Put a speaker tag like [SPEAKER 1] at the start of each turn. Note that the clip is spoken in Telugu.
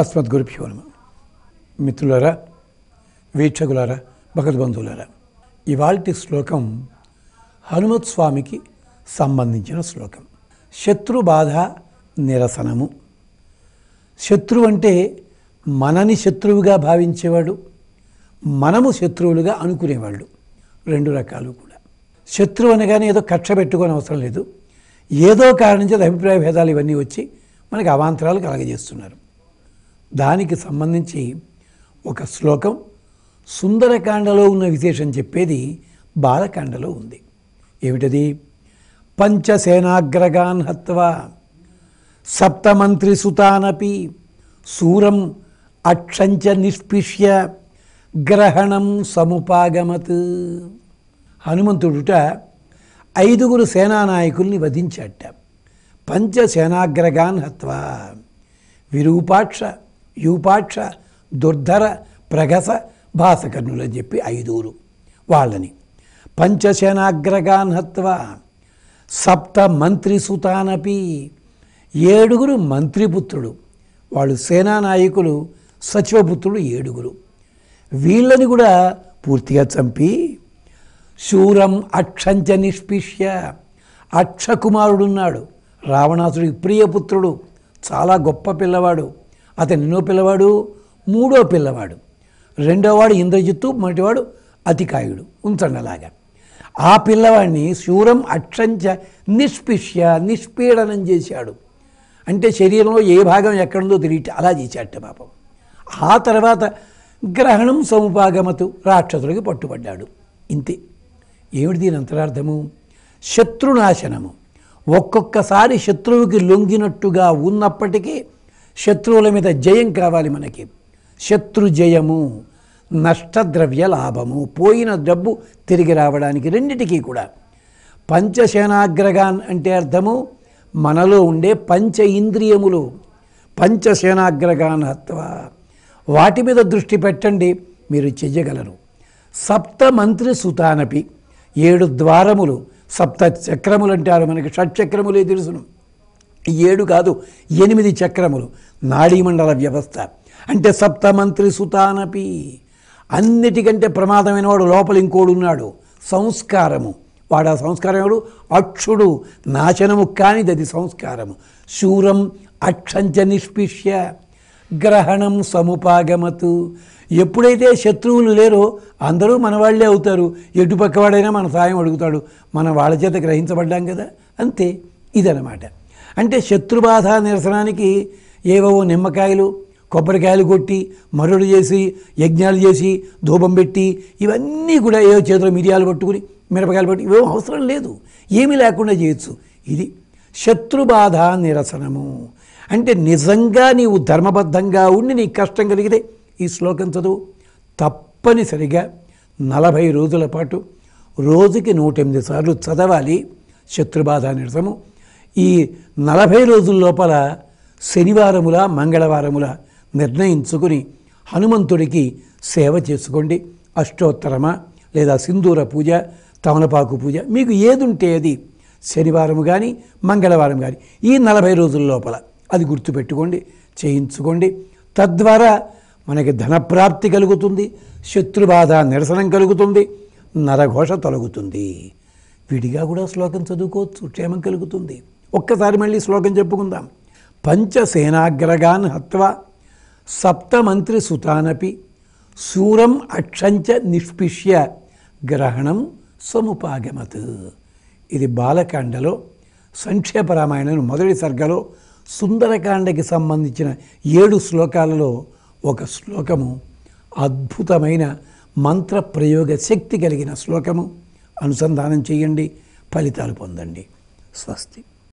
[SPEAKER 1] అస్మద్ గురుభ్యో నమ మిత్రులారా వీక్షకులారా భగవద్బంధువులారా ఇవాల్టి శ్లోకం హనుమత్ స్వామికి సంబంధించిన శ్లోకం శత్రు బాధ నిరసనము శత్రువు అంటే మనని శత్రువుగా భావించేవాడు మనము శత్రువులుగా అనుకునేవాళ్ళు రెండు రకాలు కూడా శత్రువు అనగానే ఏదో కక్ష పెట్టుకోని అవసరం లేదు ఏదో కారణం చేత అభిప్రాయ భేదాలు ఇవన్నీ వచ్చి మనకి అవాంతరాలు కలగజేస్తున్నారు దానికి సంబంధించి ఒక శ్లోకం సుందరకాండలో ఉన్న విశేషం చెప్పేది బాలకాండలో ఉంది ఏమిటది పంచసేనాగ్రగాన్ హత్వా సప్తమంత్రి సుతానపి సూరం అక్షంచ నిష్పిష్య గ్రహణం సముపాగమత్ హనుమంతుడుట ఐదుగురు సేనానాయకుల్ని వధించాట పంచసేనాగ్రగాన్ హత్వా విరూపాక్ష యూపాక్ష దుర్ధర ప్రగస అని చెప్పి ఐదుగురు వాళ్ళని పంచశనాగ్రగాన్ హత్వ సప్త మంత్రి సుతానపి ఏడుగురు మంత్రిపుత్రుడు వాళ్ళు సేనానాయకులు సచివపుత్రుడు ఏడుగురు వీళ్ళని కూడా పూర్తిగా చంపి శూరం అక్షంచ నిష్పిష్య అక్షకుమారుడున్నాడు రావణాసుడి ప్రియపుత్రుడు చాలా గొప్ప పిల్లవాడు అతను ఎన్నో పిల్లవాడు మూడో పిల్లవాడు రెండోవాడు ఇంద్రజిత్తు మొదటివాడు అతికాయుడు ఉంచండలాగా ఆ పిల్లవాడిని శూరం అక్షంచ నిష్పిష్య నిష్పీడనం చేశాడు అంటే శరీరంలో ఏ భాగం ఎక్కడుందో తెలియట అలా చేశాడు పాపం ఆ తర్వాత గ్రహణం సముపాగమతు రాక్షసులకి పట్టుబడ్డాడు ఇంతే ఏమిటి దీని అంతరార్థము శత్రునాశనము ఒక్కొక్కసారి శత్రువుకి లొంగినట్టుగా ఉన్నప్పటికీ శత్రువుల మీద జయం కావాలి మనకి శత్రు జయము నష్టద్రవ్య లాభము పోయిన డబ్బు తిరిగి రావడానికి రెండిటికీ కూడా పంచసేనాగ్రగాన్ అంటే అర్థము మనలో ఉండే పంచ ఇంద్రియములు పంచసేనాగ్రగాన్ అత్వా వాటి మీద దృష్టి పెట్టండి మీరు చెయ్యగలరు మంత్రి సుతానపి ఏడు ద్వారములు సప్త చక్రములు అంటారు మనకి షట్చక్రములే తెలుసును ఏడు కాదు ఎనిమిది చక్రములు నాడీమండల వ్యవస్థ అంటే సప్తమంత్రి సుతానపి అన్నిటికంటే ప్రమాదమైన వాడు లోపల ఇంకోడున్నాడు సంస్కారము వాడు ఆ సంస్కారం ఎవడు అక్షుడు నాశనము కానిది అది సంస్కారము శూరం అక్షంచ నిష్పిష్య గ్రహణం సముపాగమతు ఎప్పుడైతే శత్రువులు లేరో అందరూ మనవాళ్లే అవుతారు ఎటుపక్కవాడైనా మన సాయం అడుగుతాడు మనం వాళ్ళ చేత గ్రహించబడ్డాం కదా అంతే ఇదన్నమాట అంటే శత్రుబాధ నిరసనానికి ఏవేవో నిమ్మకాయలు కొబ్బరికాయలు కొట్టి మరుడు చేసి యజ్ఞాలు చేసి ధూపం పెట్టి ఇవన్నీ కూడా ఏవో చేతిలో మిరియాలు పట్టుకుని మిరపకాయలు పట్టి ఏవో అవసరం లేదు ఏమీ లేకుండా చేయొచ్చు ఇది శత్రుబాధ నిరసనము అంటే నిజంగా నీవు ధర్మబద్ధంగా ఉండి నీకు కష్టం కలిగితే ఈ శ్లోకం చదువు తప్పనిసరిగా నలభై రోజుల పాటు రోజుకి నూట ఎనిమిది సార్లు చదవాలి శత్రుబాధ నిరసము ఈ నలభై రోజుల లోపల శనివారముల మంగళవారముల నిర్ణయించుకుని హనుమంతుడికి సేవ చేసుకోండి అష్టోత్తరమ లేదా సింధూర పూజ తమలపాకు పూజ మీకు ఏదుంటే అది శనివారం కానీ మంగళవారం కానీ ఈ నలభై రోజుల లోపల అది గుర్తుపెట్టుకోండి చేయించుకోండి తద్వారా మనకి ధనప్రాప్తి కలుగుతుంది శత్రుబాధ నిరసనం కలుగుతుంది నరఘోష తొలగుతుంది విడిగా కూడా శ్లోకం చదువుకోవచ్చు క్షేమం కలుగుతుంది ఒక్కసారి మళ్ళీ శ్లోకం చెప్పుకుందాం పంచసేనాగ్రగాన్ హత్వ సప్తమంత్రి సుతానపి శూరం అక్షంచ నిష్పిష్య గ్రహణం సముపాగమత్ ఇది బాలకాండలో సంక్షేప రామాయణం మొదటి సర్గలో సుందరకాండకి సంబంధించిన ఏడు శ్లోకాలలో ఒక శ్లోకము అద్భుతమైన మంత్ర ప్రయోగ శక్తి కలిగిన శ్లోకము అనుసంధానం చేయండి ఫలితాలు పొందండి స్వస్తి